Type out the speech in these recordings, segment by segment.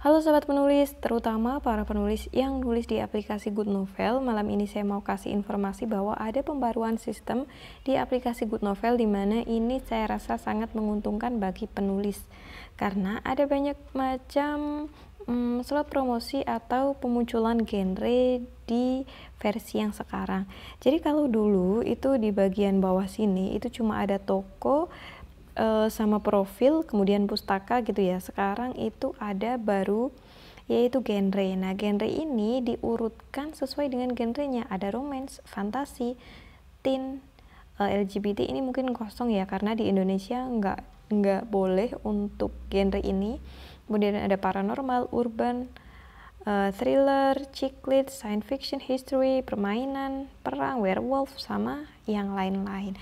Halo sobat penulis, terutama para penulis yang nulis di aplikasi Good Novel. Malam ini saya mau kasih informasi bahwa ada pembaruan sistem di aplikasi Good Novel di mana ini saya rasa sangat menguntungkan bagi penulis karena ada banyak macam hmm, slot promosi atau pemunculan genre di versi yang sekarang. Jadi kalau dulu itu di bagian bawah sini itu cuma ada toko uh, sama profil, kemudian pustaka gitu ya. Sekarang itu ada baru yaitu genre. Nah, genre ini diurutkan sesuai dengan genrenya. Ada romance, fantasi, teen, eh, LGBT ini mungkin kosong ya karena di Indonesia nggak nggak boleh untuk genre ini. Kemudian ada paranormal, urban, uh, thriller, chiclet, science fiction, history, permainan, perang, werewolf sama yang lain-lain.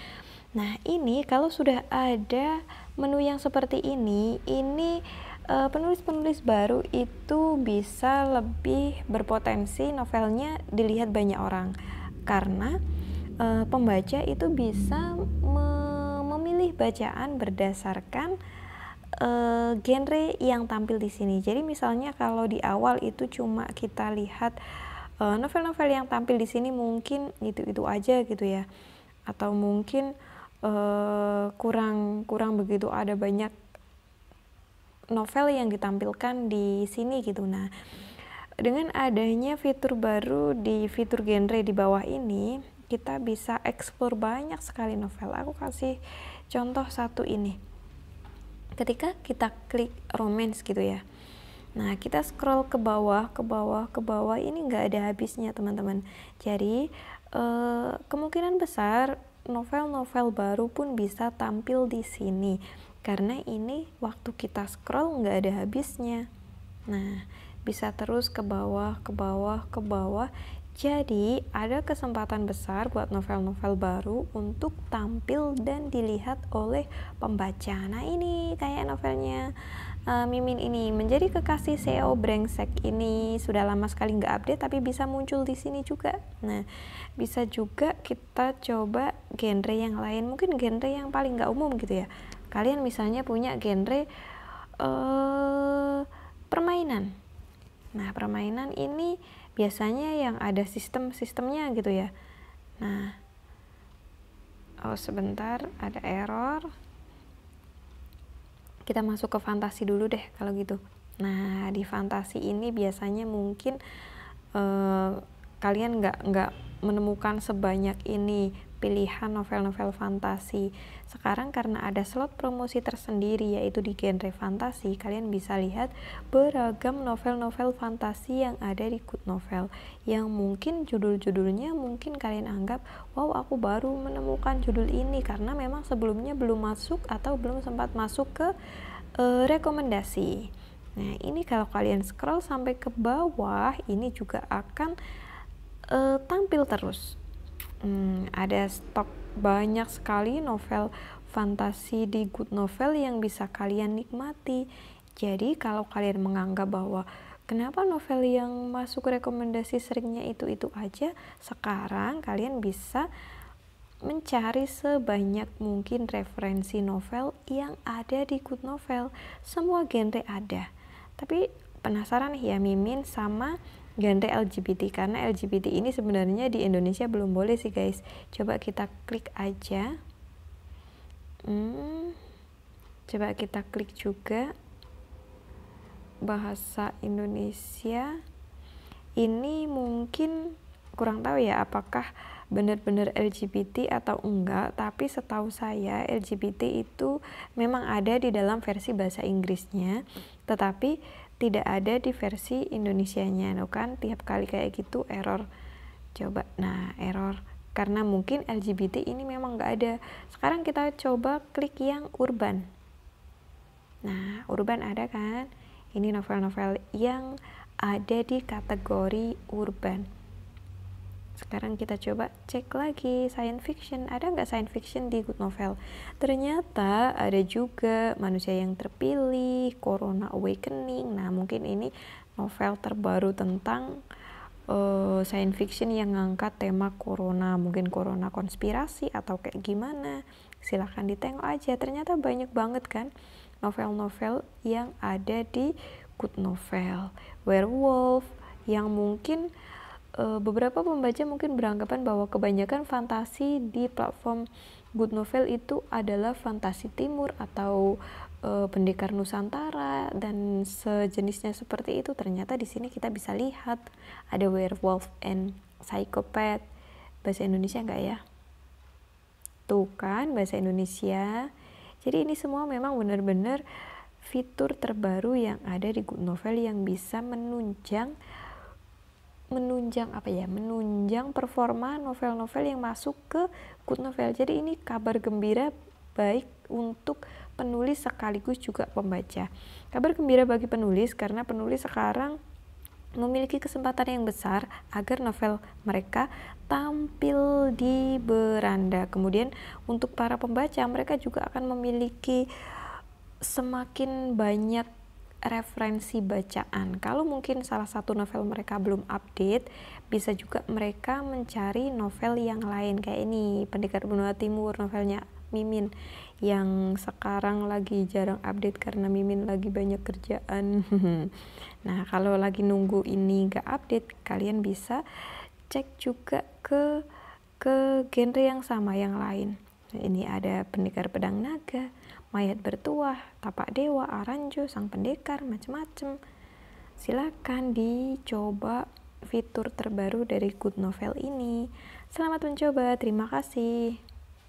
Nah, ini kalau sudah ada menu yang seperti ini, ini eh, penulis-penulis baru itu bisa lebih berpotensi novelnya dilihat banyak orang karena e, pembaca itu bisa me memilih bacaan berdasarkan e, genre yang tampil di sini. Jadi misalnya kalau di awal itu cuma kita lihat novel-novel yang tampil di sini mungkin itu-itu aja gitu ya. Atau mungkin Eh, kurang kurang begitu ada banyak novel yang ditampilkan di sini gitu nah dengan adanya fitur baru di fitur genre di bawah ini kita bisa eksplor banyak sekali novel aku kasih contoh satu ini ketika kita klik romance gitu ya Nah, kita scroll ke bawah, ke bawah, ke bawah. Ini nggak ada habisnya, teman-teman. Jadi, eh, kemungkinan besar novel-novel baru pun bisa tampil di sini karena ini waktu kita scroll nggak ada habisnya nah bisa terus ke bawah ke bawah ke bawah jadi ada kesempatan besar buat novel-novel baru untuk tampil dan dilihat oleh pembaca nah ini kayak novelnya uh, Mimin ini menjadi kekasih CEO brengsek ini sudah lama sekali nggak update tapi bisa muncul di sini juga. Nah, bisa juga kita coba genre yang lain, mungkin genre yang paling nggak umum gitu ya. Kalian misalnya punya genre uh, permainan. Nah, permainan ini biasanya yang ada sistem-sistemnya gitu ya. Nah, oh sebentar ada error kita masuk ke fantasi dulu deh kalau gitu. Nah di fantasi ini biasanya mungkin eh, kalian nggak nggak menemukan sebanyak ini pilihan novel-novel fantasi. Sekarang karena ada slot promosi tersendiri yaitu di genre fantasi, kalian bisa lihat beragam novel-novel fantasi yang ada di Good Novel yang mungkin judul-judulnya mungkin kalian anggap, "Wow, aku baru menemukan judul ini" karena memang sebelumnya belum masuk atau belum sempat masuk ke uh, rekomendasi. Nah, ini kalau kalian scroll sampai ke bawah, ini juga akan uh, tampil terus hmm, ada stok banyak sekali novel fantasi di Good Novel yang bisa kalian nikmati. Jadi kalau kalian menganggap bahwa kenapa novel yang masuk rekomendasi seringnya itu-itu aja, sekarang kalian bisa mencari sebanyak mungkin referensi novel yang ada di Good Novel. Semua genre ada. Tapi penasaran ya Mimin sama genre LGBT karena LGBT ini sebenarnya di Indonesia belum boleh sih guys coba kita klik aja hmm, coba kita klik juga bahasa Indonesia ini mungkin kurang tahu ya apakah benar-benar LGBT atau enggak, tapi setahu saya LGBT itu memang ada di dalam versi bahasa Inggrisnya, tetapi tidak ada di versi Indonesianya no kan tiap kali kayak gitu error coba nah error karena mungkin LGBT ini memang nggak ada sekarang kita coba klik yang urban nah urban ada kan ini novel-novel yang ada di kategori urban sekarang kita coba cek lagi science fiction. Ada nggak science fiction di good novel? Ternyata ada juga manusia yang terpilih, Corona Awakening. Nah mungkin ini novel terbaru tentang uh, science fiction yang ngangkat tema corona, mungkin corona konspirasi atau kayak gimana. Silahkan ditengok aja. Ternyata banyak banget kan novel-novel yang ada di good novel, werewolf yang mungkin Eh, beberapa pembaca mungkin beranggapan bahwa kebanyakan fantasi di platform good novel itu adalah fantasi timur atau e, pendekar nusantara dan sejenisnya seperti itu ternyata di sini kita bisa lihat ada werewolf and psychopath bahasa Indonesia enggak ya tuh kan bahasa Indonesia jadi ini semua memang benar-benar fitur terbaru yang ada di good novel yang bisa menunjang menunjang apa ya menunjang performa novel-novel yang masuk ke good novel jadi ini kabar gembira baik untuk penulis sekaligus juga pembaca kabar gembira bagi penulis karena penulis sekarang memiliki kesempatan yang besar agar novel mereka tampil di beranda kemudian untuk para pembaca mereka juga akan memiliki semakin banyak referensi bacaan. Kalau mungkin salah satu novel mereka belum update, bisa juga mereka mencari novel yang lain kayak ini, Pendekar Benua Timur novelnya Mimin yang sekarang lagi jarang update karena Mimin lagi banyak kerjaan. nah, kalau lagi nunggu ini gak update, kalian bisa cek juga ke ke genre yang sama yang lain. Ini ada pendekar pedang naga, mayat bertuah, tapak dewa, aranjo, sang pendekar, macam-macam. Silakan dicoba fitur terbaru dari Good Novel ini. Selamat mencoba, terima kasih.